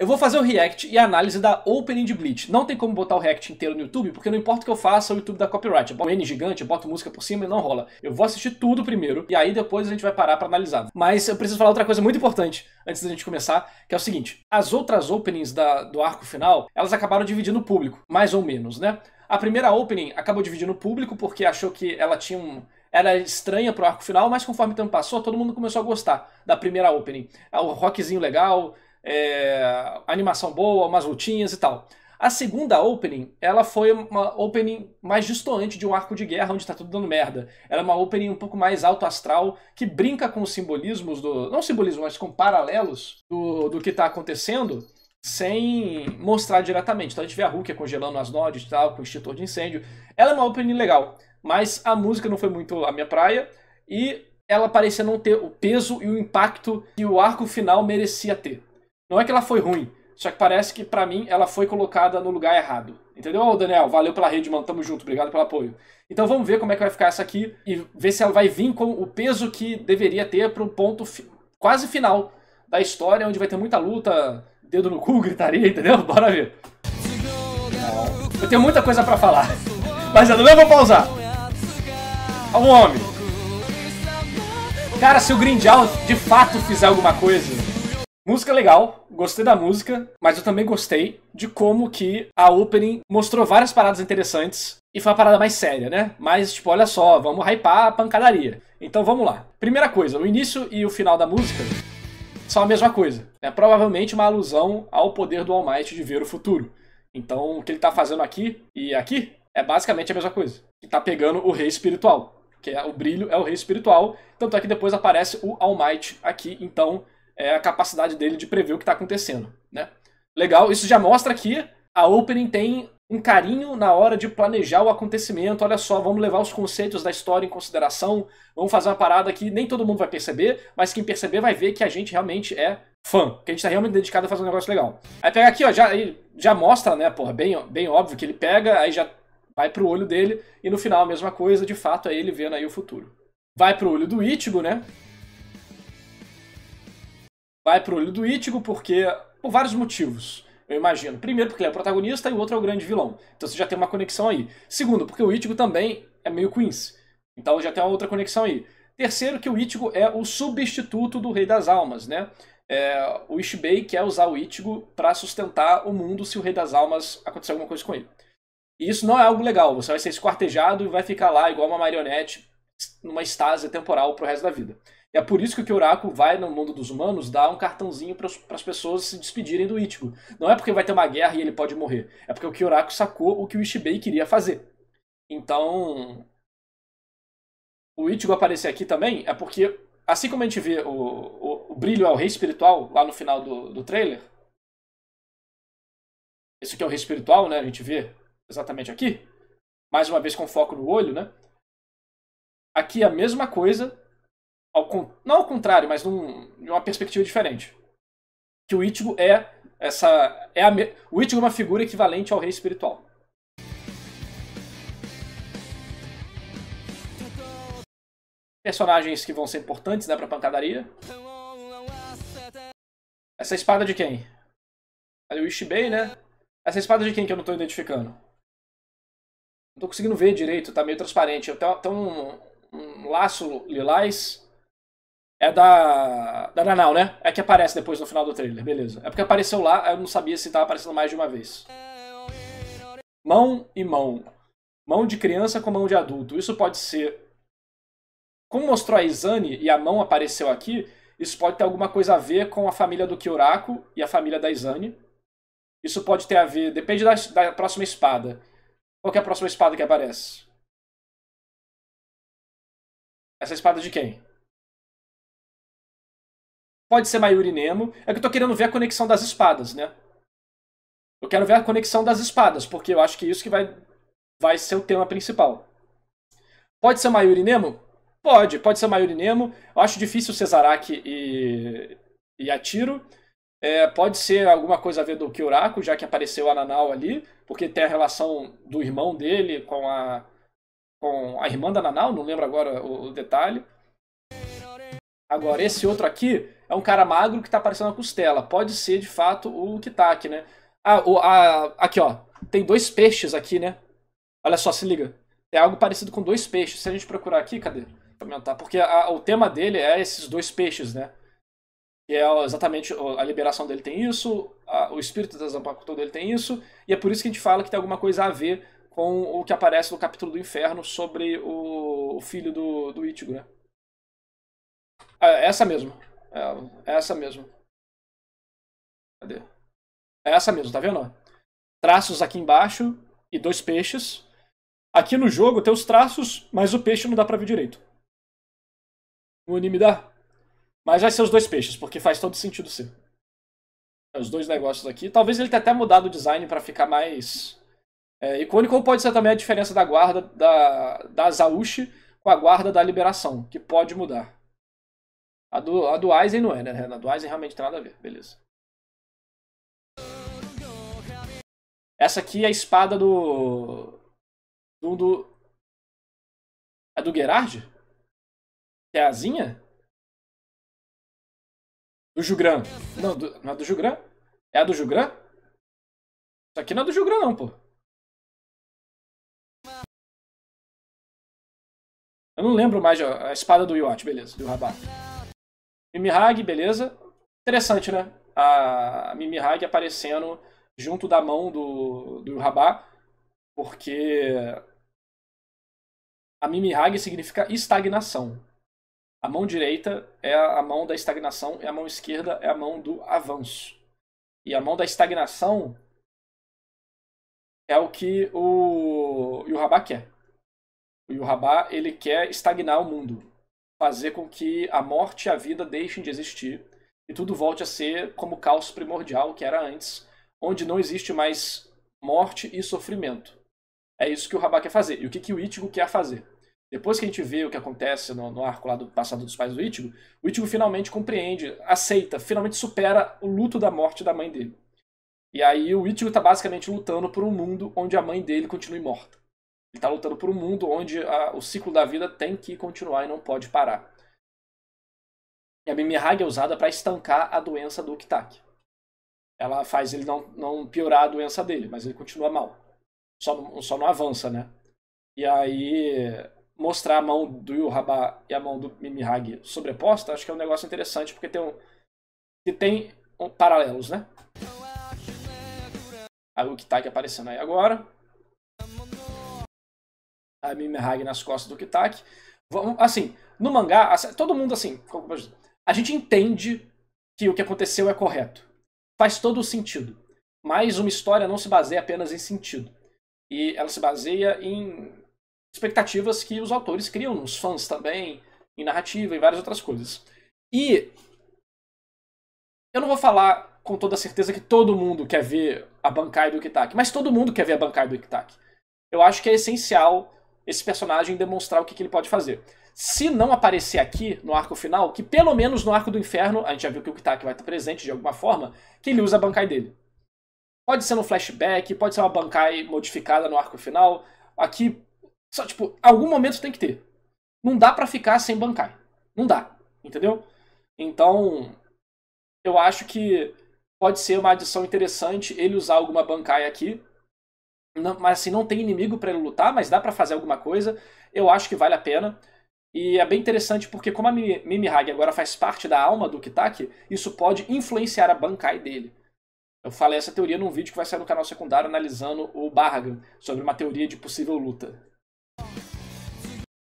Eu vou fazer o react e a análise da opening de Bleach. Não tem como botar o react inteiro no YouTube, porque não importa o que eu faça, o YouTube dá copyright. Eu boto N gigante, eu boto música por cima e não rola. Eu vou assistir tudo primeiro, e aí depois a gente vai parar para analisar. Mas eu preciso falar outra coisa muito importante antes da gente começar, que é o seguinte. As outras openings da, do arco final, elas acabaram dividindo o público, mais ou menos, né? A primeira opening acabou dividindo o público porque achou que ela tinha um era estranha pro arco final, mas conforme o tempo passou, todo mundo começou a gostar da primeira opening. É o rockzinho legal, é, animação boa, umas lutinhas e tal. A segunda opening, ela foi uma opening mais distante de um arco de guerra onde está tudo dando merda. Ela é uma opening um pouco mais alto astral, que brinca com os simbolismos do. Não simbolismos, mas com paralelos do, do que está acontecendo, sem mostrar diretamente. Então a gente vê a Rukia congelando as nodes e tal, com extintor de incêndio. Ela é uma opening legal, mas a música não foi muito a minha praia. E ela parecia não ter o peso e o impacto que o arco final merecia ter. Não é que ela foi ruim, só que parece que para mim ela foi colocada no lugar errado. Entendeu? Ô, Daniel, valeu pela rede, mano. Tamo junto, obrigado pelo apoio. Então vamos ver como é que vai ficar essa aqui e ver se ela vai vir com o peso que deveria ter para um ponto fi quase final da história, onde vai ter muita luta, dedo no cu, gritaria, entendeu? Bora ver. Eu tenho muita coisa para falar, mas eu não vou pausar. Olha um homem. Cara, se o Grindelwald de fato fizer alguma coisa, Música legal, gostei da música, mas eu também gostei de como que a opening mostrou várias paradas interessantes e foi a parada mais séria, né? Mas, tipo, olha só, vamos hypar a pancadaria. Então vamos lá. Primeira coisa, o início e o final da música são a mesma coisa. É provavelmente uma alusão ao poder do All Might de ver o futuro. Então, o que ele tá fazendo aqui e aqui é basicamente a mesma coisa. Ele tá pegando o rei espiritual, que é o brilho é o rei espiritual, tanto é que depois aparece o All Might aqui, então é, a capacidade dele de prever o que está acontecendo. Né? Legal, isso já mostra que a Opening tem um carinho na hora de planejar o acontecimento. Olha só, vamos levar os conceitos da história em consideração, vamos fazer uma parada que nem todo mundo vai perceber, mas quem perceber vai ver que a gente realmente é fã, que a gente está realmente dedicado a fazer um negócio legal. Aí pega aqui, ó, já, já mostra, né, porra, bem, bem óbvio que ele pega, aí já vai pro olho dele, e no final a mesma coisa, de fato, é ele vendo aí o futuro. Vai pro olho do Ichigo, né, vai pro olho do Ítigo porque por vários motivos. Eu imagino. Primeiro, porque ele é o protagonista e o outro é o grande vilão. Então você já tem uma conexão aí. Segundo, porque o Ítigo também é meio Quincy. Então já tem uma outra conexão aí. Terceiro, que o Ítigo é o substituto do Rei das Almas, né? É, o Ishbei quer usar o Ítigo para sustentar o mundo se o Rei das Almas acontecer alguma coisa com ele. E isso não é algo legal. Você vai ser esquartejado e vai ficar lá igual uma marionete numa estase temporal pro resto da vida. E é por isso que o Oráculo vai no mundo dos humanos dar um cartãozinho para as pessoas se despedirem do Ichigo. Não é porque vai ter uma guerra e ele pode morrer. É porque o Kyoraku sacou o que o Ishibei queria fazer. Então. O Ichigo aparecer aqui também é porque, assim como a gente vê o, o, o brilho ao rei espiritual lá no final do, do trailer. Esse que é o rei espiritual, né? A gente vê exatamente aqui. Mais uma vez com foco no olho, né? Aqui é a mesma coisa, ao, não ao contrário, mas num, de uma perspectiva diferente. Que o Ichigo é essa é a, o Ichigo é uma figura equivalente ao rei espiritual. Personagens que vão ser importantes, né, pra pancadaria. Essa espada de quem? É o Ishibei, né? Essa espada de quem que eu não tô identificando? Não tô conseguindo ver direito, tá meio transparente. Tem um, um laço lilás é da. Da Nanau, né? É que aparece depois no final do trailer, beleza. É porque apareceu lá, eu não sabia se tava aparecendo mais de uma vez. Mão e mão. Mão de criança com mão de adulto. Isso pode ser. Como mostrou a Izane e a mão apareceu aqui, isso pode ter alguma coisa a ver com a família do Kyurako e a família da Izane. Isso pode ter a ver. Depende da, da próxima espada. Qual é a próxima espada que aparece? Essa espada é de quem? Pode ser Mayuri Nemo. É que eu tô querendo ver a conexão das espadas, né? Eu quero ver a conexão das espadas, porque eu acho que isso que vai, vai ser o tema principal. Pode ser Mayuri Nemo? Pode, pode ser Mayuri Nemo. Eu acho difícil Cesarac e, e Atiro. É, pode ser alguma coisa a ver do Kyurako, já que apareceu a Nanau ali, porque tem a relação do irmão dele com a, com a irmã da Nanau, não lembro agora o, o detalhe. Agora, esse outro aqui, é um cara magro que tá parecendo a costela. Pode ser, de fato, o Kitak, né? Ah, o, a, aqui, ó. Tem dois peixes aqui, né? Olha só, se liga. É algo parecido com dois peixes. Se a gente procurar aqui, cadê? Comentar. Porque a, o tema dele é esses dois peixes, né? é exatamente a liberação dele tem isso, a, o espírito da Zampakuto dele tem isso, e é por isso que a gente fala que tem alguma coisa a ver com o que aparece no capítulo do inferno sobre o, o filho do, do Ichigo, né? Ah, é essa mesmo. É, é, essa mesmo. Cadê? É essa mesmo, tá vendo? Traços aqui embaixo e dois peixes. Aqui no jogo tem os traços, mas o peixe não dá pra ver direito. O anime dá. Mas vai ser os dois peixes, porque faz todo sentido ser. É, os dois negócios aqui. Talvez ele tenha até mudado o design para ficar mais é, icônico. Ou pode ser também a diferença da guarda da, da Zaushi com a guarda da liberação, que pode mudar. A do, a do Eisen não é, né? A do Eisen realmente tem nada a ver. Beleza. Essa aqui é a espada do. Do. do é do Gerard? É a Azinha? Do Jugran. Não, do, não é do Jugran? É a do Jugran? Isso aqui não é do Jugran, não, pô. Eu não lembro mais a espada do Iwat, beleza, do Rabat. Mimi Hag, beleza? Interessante, né? A Mimi Hag aparecendo junto da mão do, do Rabá, porque a Mimi Hag significa estagnação. A mão direita é a mão da estagnação e a mão esquerda é a mão do avanço. E a mão da estagnação é o que o Yuhaba quer. O Yuhaba, ele quer estagnar o mundo fazer com que a morte e a vida deixem de existir e tudo volte a ser como o caos primordial que era antes, onde não existe mais morte e sofrimento. É isso que o Rabá quer fazer. E o que, que o Ítigo quer fazer? Depois que a gente vê o que acontece no, no arco lá do passado dos pais do Ítigo, o Ítigo finalmente compreende, aceita, finalmente supera o luto da morte da mãe dele. E aí o Ítigo está basicamente lutando por um mundo onde a mãe dele continue morta. Ele está lutando por um mundo onde a, o ciclo da vida tem que continuar e não pode parar. E a Mimirag é usada para estancar a doença do Kitak. Ela faz ele não, não piorar a doença dele, mas ele continua mal. Só não, só não avança, né? E aí, mostrar a mão do Yuhaba e a mão do Mimirag sobreposta, acho que é um negócio interessante, porque tem um. que tem um, paralelos, né? Aí o Kitak aparecendo aí agora a Mimihage nas costas do Kitaki. Vamos, assim, no mangá, todo mundo assim, a gente entende que o que aconteceu é correto. Faz todo o sentido. Mas uma história não se baseia apenas em sentido. E ela se baseia em expectativas que os autores criam nos fãs também, em narrativa, em várias outras coisas. E eu não vou falar com toda certeza que todo mundo quer ver a Bankai do Kitaki, mas todo mundo quer ver a Bankai do Kitaki. Eu acho que é essencial esse personagem demonstrar o que, que ele pode fazer. Se não aparecer aqui no arco final, que pelo menos no arco do inferno, a gente já viu que o Kitaki vai estar presente de alguma forma, que ele usa a Bankai dele. Pode ser no flashback, pode ser uma Bankai modificada no arco final. Aqui, só tipo, algum momento tem que ter. Não dá para ficar sem Bankai. Não dá, entendeu? Então, eu acho que pode ser uma adição interessante ele usar alguma Bankai aqui não, mas assim, não tem inimigo para ele lutar, mas dá para fazer alguma coisa. Eu acho que vale a pena. E é bem interessante porque como a Hagi agora faz parte da alma do Kitaki, isso pode influenciar a Bankai dele. Eu falei essa teoria num vídeo que vai sair no canal secundário analisando o Barragan, sobre uma teoria de possível luta.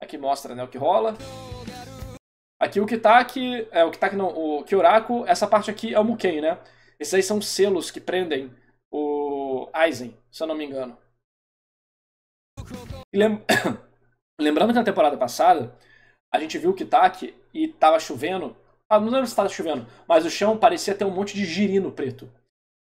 Aqui mostra né, o que rola. Aqui o Kitaki, é, o Kitaki não, o Kyoraku, essa parte aqui é o Muken, né? Esses aí são selos que prendem Eisen, se eu não me engano. Lem... Lembrando que na temporada passada, a gente viu o Kitaki e tava chovendo. Ah, não lembro se tava chovendo, mas o chão parecia ter um monte de girino preto.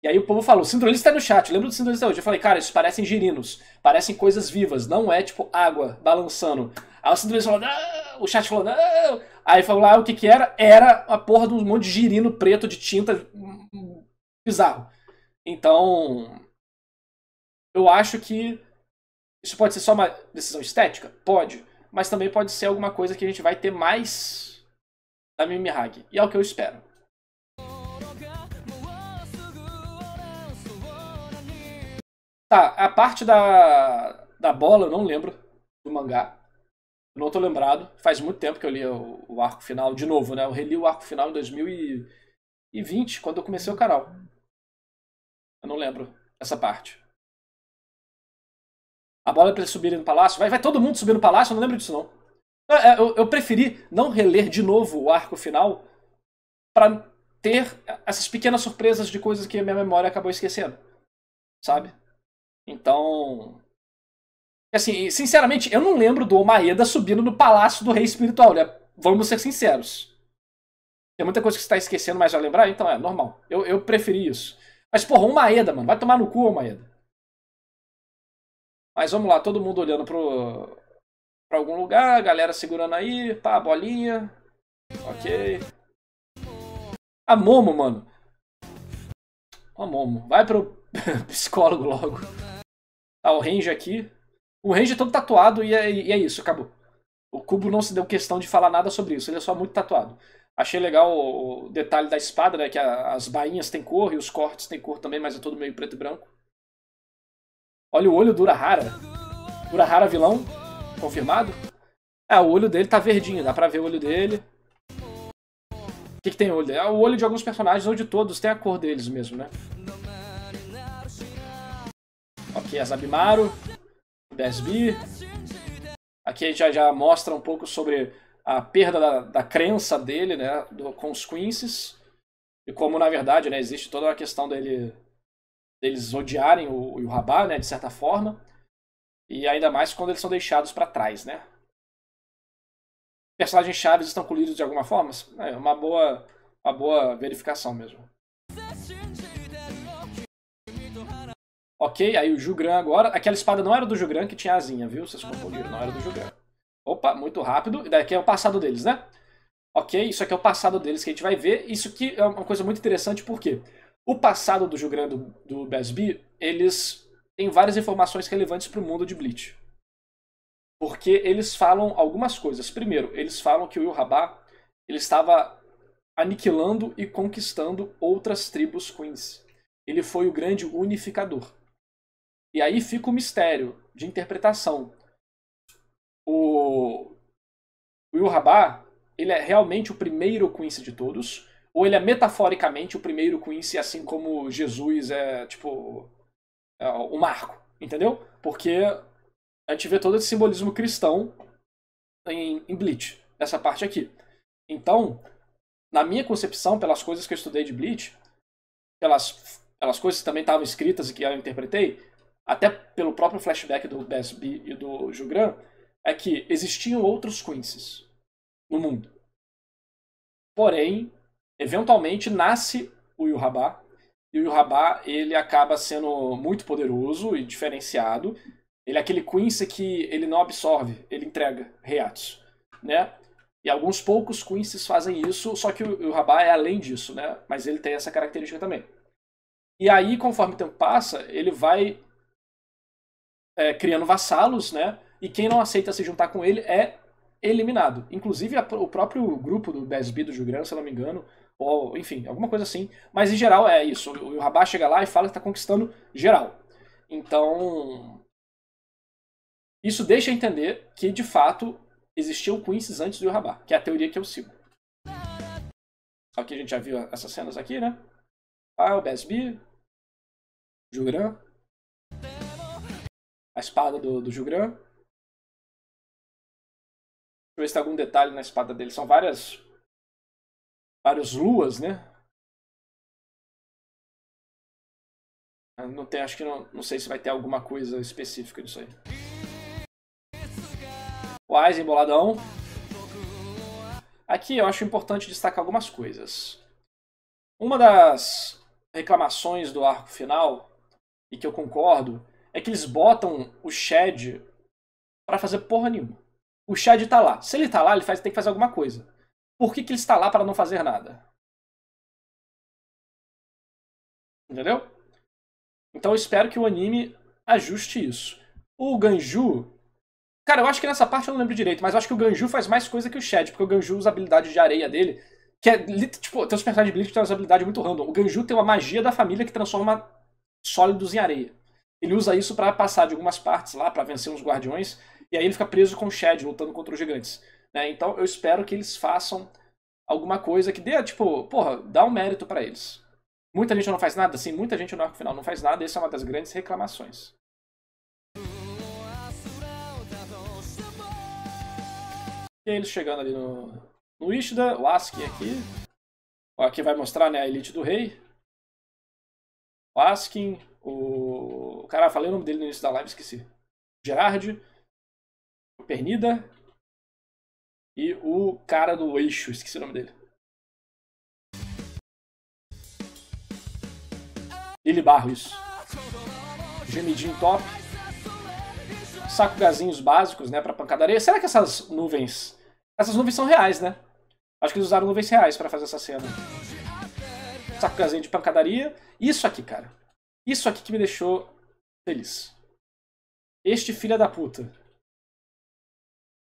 E aí o povo falou, sindrolista tá no chat, lembra do sindrolista hoje? Eu falei, cara, isso parecem girinos, parecem coisas vivas, não é tipo água balançando. Aí o sindrolista falou, não, o chat falou, não! Aí falou lá ah, o que que era? Era a porra de um monte de girino preto de tinta hum, hum, bizarro. Então, eu acho que isso pode ser só uma decisão estética? Pode. Mas também pode ser alguma coisa que a gente vai ter mais da Mimi Hag. E é o que eu espero. Tá, a parte da, da bola eu não lembro do mangá. não tô lembrado. Faz muito tempo que eu li o, o, arco final de novo, né? Eu reli o arco final em 2020, quando eu comecei o canal. Eu não lembro essa parte. A bola é pra eles subirem no palácio. Vai, vai todo mundo subir no palácio, eu não lembro disso não. É, é, eu, eu preferi não reler de novo o arco final para ter essas pequenas surpresas de coisas que a minha memória acabou esquecendo. Sabe? Então. Assim, sinceramente, eu não lembro do Omaeda subindo no palácio do rei espiritual, né? Vamos ser sinceros. Tem muita coisa que você tá esquecendo, mas vai lembrar, então é normal. Eu, eu preferi isso. Mas, porra, Omaeda, mano, vai tomar no cu, Omaeda. Mas vamos lá, todo mundo olhando pro, pra algum lugar, a galera segurando aí, pá, bolinha. Ok. A ah, Momo, mano. A Momo. Vai pro psicólogo logo. Tá, o Range aqui. O Range é todo tatuado e é, e é isso, acabou. O Cubo não se deu questão de falar nada sobre isso, ele é só muito tatuado. Achei legal o detalhe da espada, né? Que a, as bainhas têm cor e os cortes têm cor também, mas é todo meio preto e branco. Olha o olho do Urahara. Urahara vilão? Confirmado? É, o olho dele tá verdinho, dá pra ver o olho dele. O que, que tem o olho? É o olho de alguns personagens ou de todos, tem a cor deles mesmo, né? Ok, Azabimaru, Besbi. Aqui a gente já, já mostra um pouco sobre a perda da, da crença dele, né, do, com os Quinces. E como, na verdade, né, existe toda a questão dele deles odiarem o, o Rabá, né, de certa forma, e ainda mais quando eles são deixados para trás, né? Personagens chaves estão colhidos de alguma forma? É uma boa, uma boa verificação mesmo. Ok, aí o Jugran agora. Aquela espada não era do Jugran que tinha asinha, viu? Vocês confundiram, não era do Jugran. Opa, muito rápido. daqui é o passado deles, né? Ok, isso aqui é o passado deles que a gente vai ver. Isso aqui é uma coisa muito interessante, por quê? O passado do Jugrand do, do Besby, eles têm várias informações relevantes para o mundo de Bleach. Porque eles falam algumas coisas. Primeiro, eles falam que o Ilhaba ele estava aniquilando e conquistando outras tribos queens. Ele foi o grande unificador. E aí fica o mistério de interpretação. O, o ele é realmente o primeiro Quincy de todos, ou ele é metaforicamente o primeiro Quincy, assim como Jesus é, tipo, é o Marco, entendeu? Porque a gente vê todo esse simbolismo cristão em, em Bleach, nessa parte aqui. Então, na minha concepção, pelas coisas que eu estudei de Bleach, pelas, pelas coisas que também estavam escritas e que eu interpretei, até pelo próprio flashback do Besby e do Jugran, é que existiam outros Quincy's no mundo. Porém, eventualmente nasce o Yuhaba, E o Yuhaba, ele acaba sendo muito poderoso e diferenciado. Ele é aquele Quincy que ele não absorve, ele entrega reatos, né? E alguns poucos Quincy's fazem isso, só que o Yuhaba é além disso, né? Mas ele tem essa característica também. E aí, conforme o tempo passa, ele vai é, criando vassalos, né? E quem não aceita se juntar com ele é eliminado. Inclusive, a, o próprio grupo do BSB do Jugran, se não me engano, ou enfim, alguma coisa assim. Mas em geral é isso. O Rabá chega lá e fala que está conquistando geral. Então, isso deixa entender que de fato existiu o antes do Rabá, que é a teoria que eu sigo. Aqui a gente já viu essas cenas aqui, né? Ah, o Besbi, Jugran, a espada do, do Jugran. Deixa eu ver se tem algum detalhe na espada dele. São várias várias luas, né? Ah, não tem, acho que não, não sei se vai ter alguma coisa específica disso aí. Wise, emboladão? Aqui eu acho importante destacar algumas coisas. Uma das reclamações do arco final, e que eu concordo, é que eles botam o Shed para fazer porra nenhuma. O Shed tá lá. Se ele tá lá, ele faz, tem que fazer alguma coisa por que, que ele está lá para não fazer nada? Entendeu? Então eu espero que o anime ajuste isso. O Ganju. Cara, eu acho que nessa parte eu não lembro direito, mas eu acho que o Ganju faz mais coisa que o Shed, porque o Ganju usa a habilidade de areia dele, que é. Tipo, tem os personagens de Bleach que tem uma habilidades muito random. O Ganju tem uma magia da família que transforma sólidos em areia. Ele usa isso para passar de algumas partes lá, para vencer uns guardiões, e aí ele fica preso com o Shed, lutando contra os gigantes. Né? Então eu espero que eles façam alguma coisa que dê, tipo, porra, dá um mérito para eles. Muita gente não faz nada? Sim, muita gente no arco final não faz nada, essa é uma das grandes reclamações. E eles chegando ali no, no Ishida, o Asuki aqui. Ó, aqui vai mostrar né, a elite do rei. O Askin, o... cara, falei o nome dele no início da live, esqueci. Gerard, o Pernida, e o cara do eixo, esqueci o nome dele. Ele barro isso. Gemidinho top. Saco gazinhos básicos, né, para pancadaria. Será que essas nuvens, essas nuvens são reais, né? Acho que eles usaram nuvens reais para fazer essa cena. Saco gazinho de pancadaria. Isso aqui, cara. Isso aqui que me deixou feliz. Este filho da puta.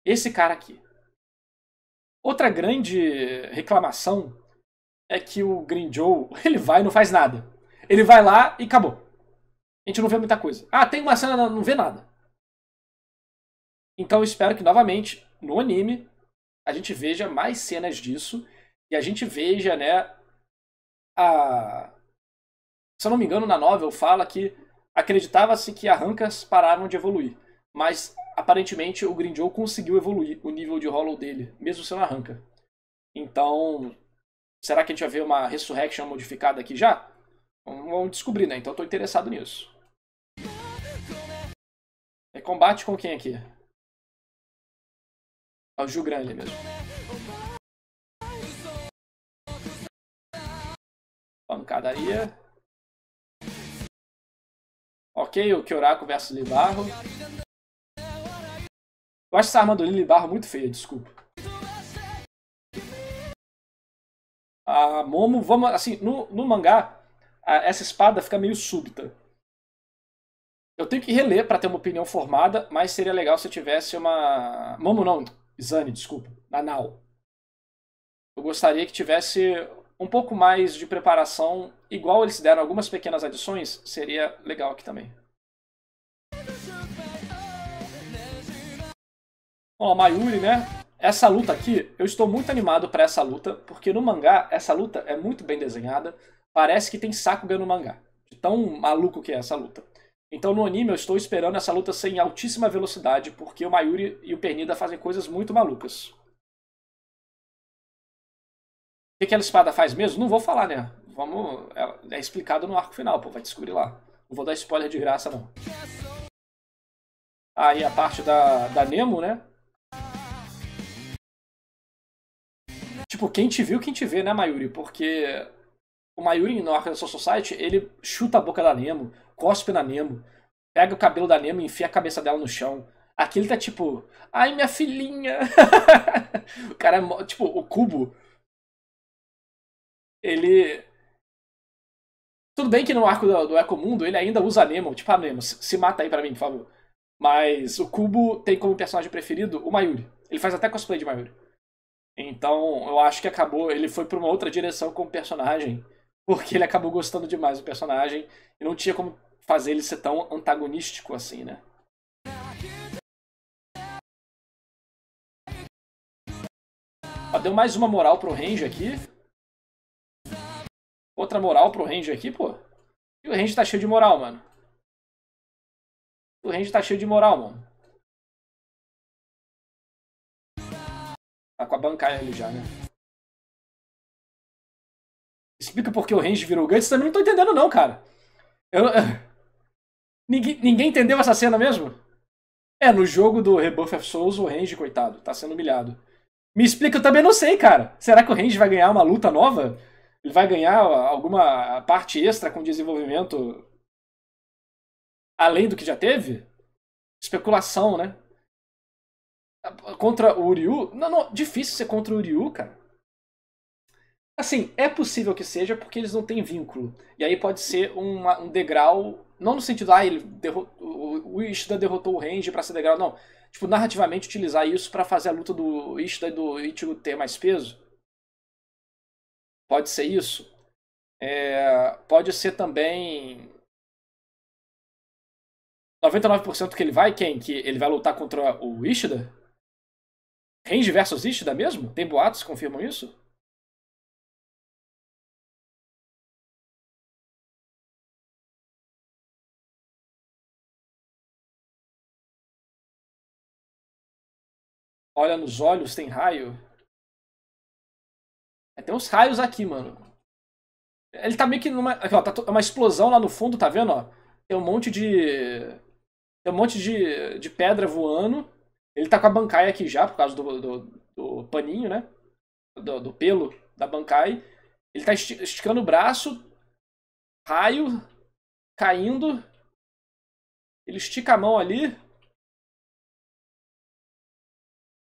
Esse cara aqui. Outra grande reclamação é que o Green Joe, ele vai e não faz nada. Ele vai lá e acabou. A gente não vê muita coisa. Ah, tem uma cena, não vê nada. Então eu espero que novamente, no anime, a gente veja mais cenas disso e a gente veja, né, a... Se eu não me engano, na novel fala que acreditava-se que arrancas pararam de evoluir. Mas aparentemente o Grindel conseguiu evoluir o nível de Hollow dele, mesmo sendo arranca. Então, será que a gente vai ver uma Resurrection modificada aqui já? Vamos descobrir, né? Então eu tô interessado nisso. É combate com quem aqui? É o Jugran ali mesmo. Pancadaria. Ok, o Kyoraku versus Libarro. Eu acho essa armadolina de barro muito feia, desculpa. A Momo, vamos assim, no, no mangá, a, essa espada fica meio súbita. Eu tenho que reler para ter uma opinião formada, mas seria legal se eu tivesse uma. Momo não, Zane, desculpa. Nanau. Eu gostaria que tivesse um pouco mais de preparação, igual eles deram algumas pequenas adições, seria legal aqui também. Ó, Mayuri, né? Essa luta aqui, eu estou muito animado para essa luta, porque no mangá essa luta é muito bem desenhada, parece que tem Sakuga no mangá, de tão maluco que é essa luta. Então no anime eu estou esperando essa luta ser em altíssima velocidade, porque o Mayuri e o Pernida fazem coisas muito malucas. O que aquela espada faz mesmo? Não vou falar, né? Vamos, é, é explicado no arco final, pô, vai descobrir lá. Não vou dar spoiler de graça, não. Aí a parte da, da Nemo, né? Tipo, quem te viu, quem te vê, né, Mayuri? Porque o Mayuri em da Social Society, ele chuta a boca da Nemo, cospe na Nemo, pega o cabelo da Nemo e enfia a cabeça dela no chão. Aqui ele tá tipo, ai minha filhinha. o cara é, tipo, o cubo. Ele. Tudo bem que no arco do, do Ecomundo ele ainda usa Nemo, tipo, ah, Nemo, se mata aí pra mim, por favor. Mas o Cubo tem como personagem preferido o Mayuri. Ele faz até cosplay de Mayuri. Então, eu acho que acabou, ele foi para uma outra direção com o personagem, porque ele acabou gostando demais do personagem e não tinha como fazer ele ser tão antagonístico assim, né? Ó, deu mais uma moral pro Range aqui. Outra moral pro Range aqui, pô. E o Range tá cheio de moral, mano. O Range tá cheio de moral, mano. Tá com a bancada ali já, né? Explica por que o Range virou Guts, também não tô entendendo não, cara. Eu... ninguém, ninguém entendeu essa cena mesmo? É, no jogo do Rebuff of Souls, o Range, coitado, tá sendo humilhado. Me explica, eu também não sei, cara. Será que o Range vai ganhar uma luta nova? Ele vai ganhar alguma parte extra com desenvolvimento além do que já teve? Especulação, né? Contra o Uriu, Não, não, difícil ser contra o Uriu, cara. Assim, é possível que seja porque eles não têm vínculo. E aí pode ser uma, um degrau, não no sentido, ah, ele derrotou, o Ishida derrotou o Range para ser degrau, não. Tipo, narrativamente utilizar isso para fazer a luta do Ishida e do Ichigo ter mais peso. Pode ser isso. É, pode ser também 99% que ele vai, quem? Que ele vai lutar contra o Ishida? Range versus Ishida mesmo? Tem boatos que confirmam isso? Olha nos olhos, tem raio. É, tem uns raios aqui, mano. Ele tá meio que numa. Aqui, ó, tá é uma explosão lá no fundo, tá vendo? Ó? Tem um monte de. Tem um monte de, de pedra voando. Ele tá com a Bankai aqui já, por causa do, do, do paninho, né? Do, do, pelo da Bankai. Ele tá esticando o braço, raio, caindo. Ele estica a mão ali.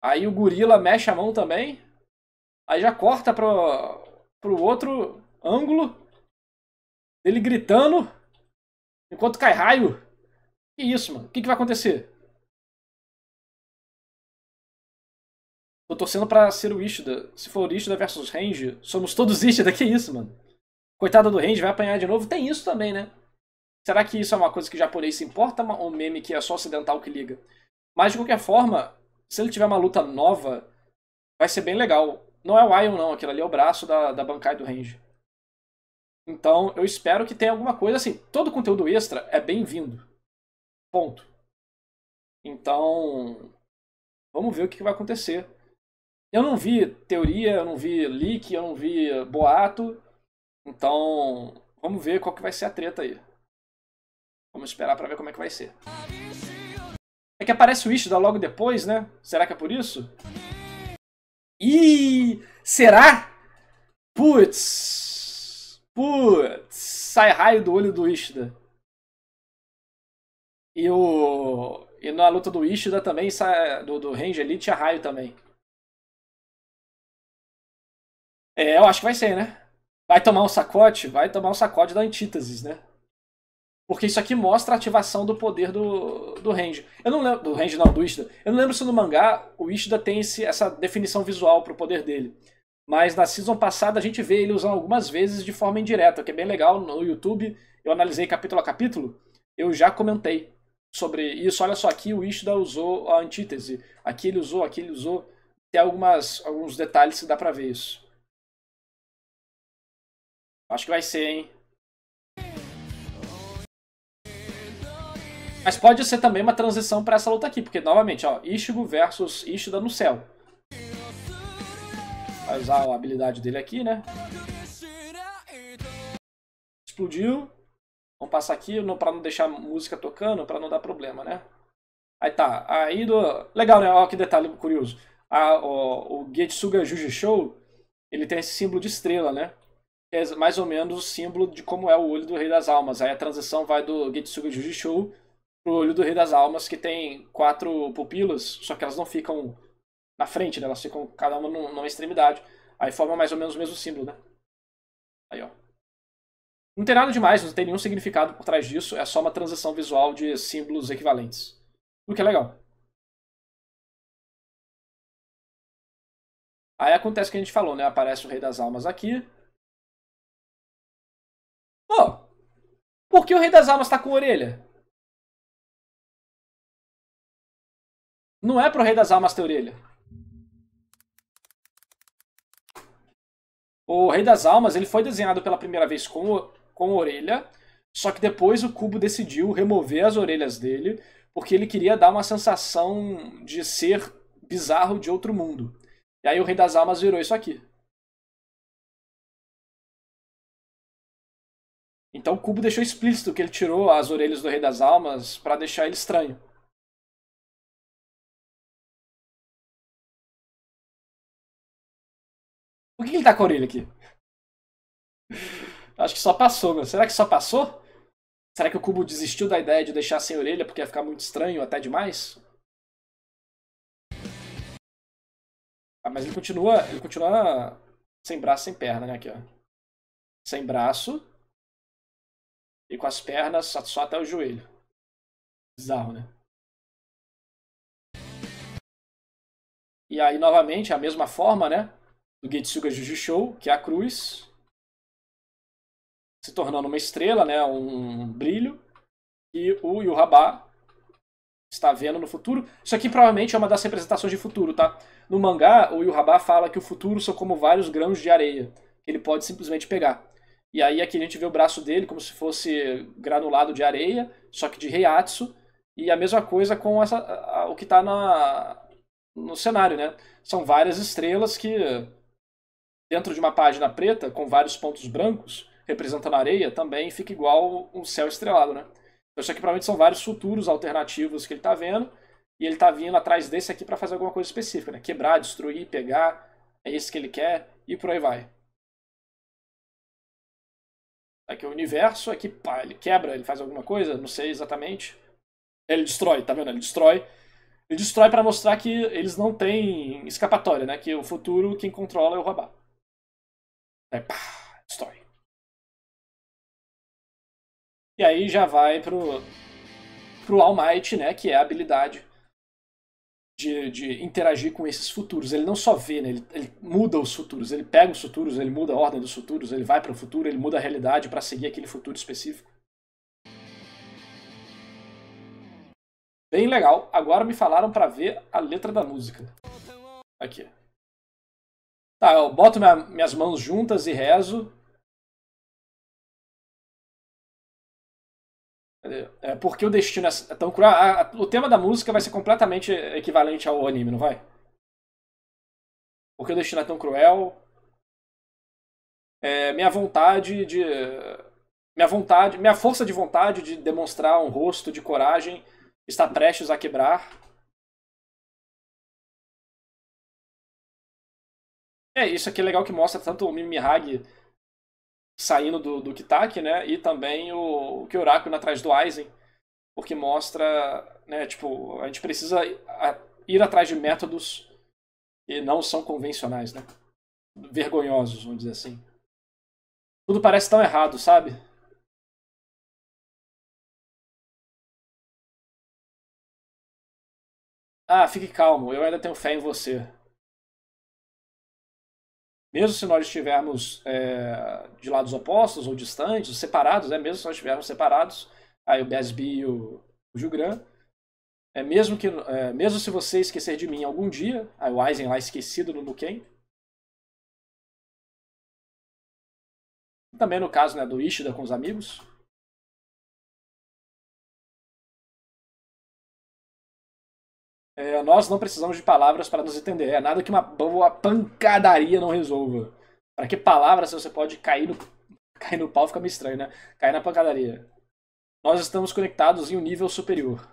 Aí o gorila mexe a mão também. Aí já corta pro, pro outro ângulo. Ele gritando. Enquanto cai raio. Que isso, mano? O que, que vai acontecer? Tô torcendo pra ser o Ishida. Se for o Ishida versus Range, somos todos Ishida, que isso, mano? Coitada do Range, vai apanhar de novo? Tem isso também, né? Será que isso é uma coisa que o japonês se importa ou um meme que é só ocidental que liga? Mas de qualquer forma, se ele tiver uma luta nova, vai ser bem legal. Não é o Ion, não, aquilo ali é o braço da, da Bankai do Range. Então, eu espero que tenha alguma coisa assim. Todo conteúdo extra é bem-vindo. Ponto. Então, vamos ver o que vai acontecer. Eu não vi teoria, eu não vi leak, eu não vi boato. Então, vamos ver qual que vai ser a treta aí. Vamos esperar para ver como é que vai ser. É que aparece o Ishida logo depois, né? Será que é por isso? Ih, será? Putz. Putz. Sai raio do olho do Ishida. E o e na luta do Ishida também, do, do Range ali, tinha raio também. É, eu acho que vai ser, né? Vai tomar um sacote Vai tomar um sacode da antítese né? Porque isso aqui mostra a ativação do poder do, do Range. Eu não lembro. Do Range não, do Ishida. Eu não lembro se no mangá o Ishida tem esse, essa definição visual pro poder dele. Mas na season passada a gente vê ele usando algumas vezes de forma indireta, que é bem legal. No YouTube, eu analisei capítulo a capítulo, eu já comentei sobre isso. Olha só, aqui o Ishida usou a antítese. Aqui ele usou, aqui ele usou. Tem algumas, alguns detalhes que dá pra ver isso. Acho que vai ser, hein? Mas pode ser também uma transição para essa luta aqui, porque novamente, ó, Ishigo versus Ishida no céu. Vai usar a habilidade dele aqui, né? Explodiu. Vamos passar aqui para não deixar a música tocando, para não dar problema, né? Aí tá, aí do... Legal, né? Olha que detalhe curioso. A, o, o Getsuga Jujutsu Show, ele tem esse símbolo de estrela, né? é mais ou menos o símbolo de como é o olho do Rei das Almas. Aí a transição vai do Getsuga Jujutsu pro olho do Rei das Almas, que tem quatro pupilas, só que elas não ficam na frente, né? elas ficam cada uma numa extremidade. Aí forma mais ou menos o mesmo símbolo, né? Aí, ó. Não tem nada demais, não tem nenhum significado por trás disso, é só uma transição visual de símbolos equivalentes. O que é legal. Aí acontece o que a gente falou, né? Aparece o Rei das Almas aqui, Por que o Rei das Almas está com orelha? Não é pro Rei das Almas ter orelha. O Rei das Almas ele foi desenhado pela primeira vez com, com orelha, só que depois o cubo decidiu remover as orelhas dele, porque ele queria dar uma sensação de ser bizarro de outro mundo. E aí o Rei das Almas virou isso aqui. Então o Cubo deixou explícito que ele tirou as orelhas do Rei das Almas para deixar ele estranho. Por que ele tá com a orelha aqui? Acho que só passou, meu. Será que só passou? Será que o Cubo desistiu da ideia de deixar sem orelha porque ia ficar muito estranho até demais? Ah, mas ele continua, ele continua sem braço, sem perna, né? Aqui, ó. Sem braço, e com as pernas só até o joelho. Bizarro, né? E aí, novamente, é a mesma forma, né? Do Getsuga Show, que é a cruz. Se tornando uma estrela, né? Um brilho. E o Yuhaba está vendo no futuro. Isso aqui provavelmente é uma das representações de futuro, tá? No mangá, o Yuhaba fala que o futuro são como vários grãos de areia. Que ele pode simplesmente pegar. E aí aqui a gente vê o braço dele como se fosse granulado de areia, só que de reiatsu. E a mesma coisa com essa, a, a, o que está no cenário, né? São várias estrelas que, dentro de uma página preta, com vários pontos brancos, representando areia, também fica igual um céu estrelado, né? Então isso aqui provavelmente são vários futuros alternativos que ele está vendo, e ele está vindo atrás desse aqui para fazer alguma coisa específica, né? Quebrar, destruir, pegar, é esse que ele quer, e por aí vai. Aqui é o universo, aqui é pá, ele quebra, ele faz alguma coisa, não sei exatamente. Ele destrói, tá vendo? Ele destrói. Ele destrói para mostrar que eles não têm escapatória, né? Que o futuro, quem controla é o Rabá. Aí é, pá, destrói. E aí já vai pro, pro All Might, né? Que é a habilidade de, de, interagir com esses futuros. Ele não só vê, né? ele, ele, muda os futuros, ele pega os futuros, ele muda a ordem dos futuros, ele vai para o futuro, ele muda a realidade para seguir aquele futuro específico. Bem legal. Agora me falaram para ver a letra da música. Aqui. Tá, eu boto minha, minhas mãos juntas e rezo. É, é, porque o destino é tão cruel. A, a, o tema da música vai ser completamente equivalente ao anime, não vai? Porque o destino é tão cruel. É, minha vontade de. Minha vontade. Minha força de vontade de demonstrar um rosto de coragem está prestes a quebrar. É, isso aqui é legal que mostra tanto o Mimihag saindo do, do Kitaki, né? E também o, o Kyoraku atrás do Aizen, porque mostra, né? Tipo, a gente precisa ir atrás de métodos que não são convencionais, né? Vergonhosos, vamos dizer assim. Tudo parece tão errado, sabe? Ah, fique calmo, eu ainda tenho fé em você mesmo se nós estivermos é, de lados opostos ou distantes, separados, né? mesmo se nós estivermos separados, aí o Besbi e o, o Jugran, é, mesmo, que, é, mesmo se você esquecer de mim algum dia, aí o Eisen lá esquecido no Luken, também no caso né, do Ishida com os amigos, É, nós não precisamos de palavras para nos entender. É nada que uma boa pancadaria não resolva. Para que palavras se você pode cair no, cair no pau fica meio estranho, né? Cair na pancadaria. Nós estamos conectados em um nível superior.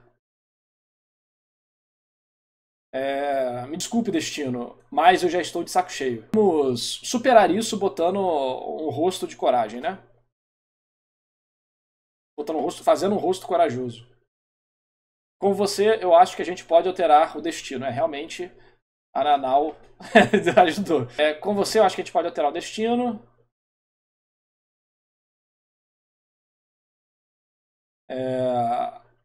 É, me desculpe, destino, mas eu já estou de saco cheio. Vamos superar isso botando um rosto de coragem, né? Botando um rosto, fazendo um rosto corajoso. Com você, eu acho que a gente pode alterar o destino. É realmente a Nanau ajudou. É, com você, eu acho que a gente pode alterar o destino. É,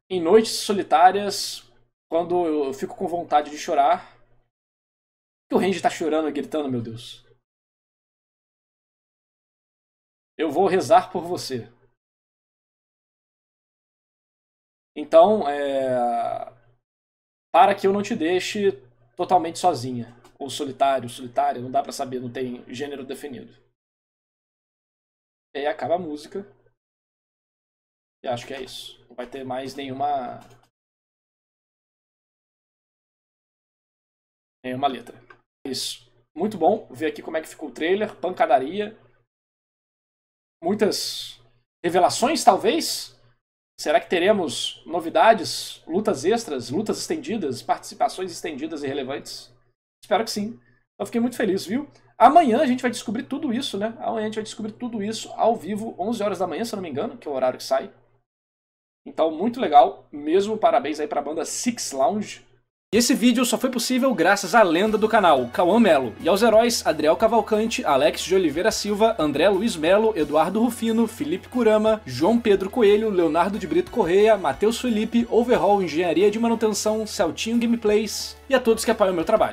em noites solitárias, quando eu fico com vontade de chorar. O Range tá chorando e gritando, meu Deus. Eu vou rezar por você. Então, é... para que eu não te deixe totalmente sozinha, ou solitário, solitária, não dá para saber, não tem gênero definido. E aí acaba a música. E acho que é isso. Não vai ter mais nenhuma. Nenhuma letra. É isso. Muito bom ver aqui como é que ficou o trailer. Pancadaria. Muitas revelações, talvez? Será que teremos novidades, lutas extras, lutas estendidas, participações estendidas e relevantes? Espero que sim. Eu fiquei muito feliz, viu? Amanhã a gente vai descobrir tudo isso, né? Amanhã a gente vai descobrir tudo isso ao vivo, 11 horas da manhã, se eu não me engano, que é o horário que sai. Então, muito legal. Mesmo parabéns aí para a banda Six Lounge. E esse vídeo só foi possível graças à lenda do canal, Cauã Melo, e aos heróis Adriel Cavalcante, Alex de Oliveira Silva, André Luiz Melo, Eduardo Rufino, Felipe Curama, João Pedro Coelho, Leonardo de Brito Correia, Matheus Felipe, Overhaul Engenharia de Manutenção, Celtinho Gameplays e a todos que apoiam meu trabalho.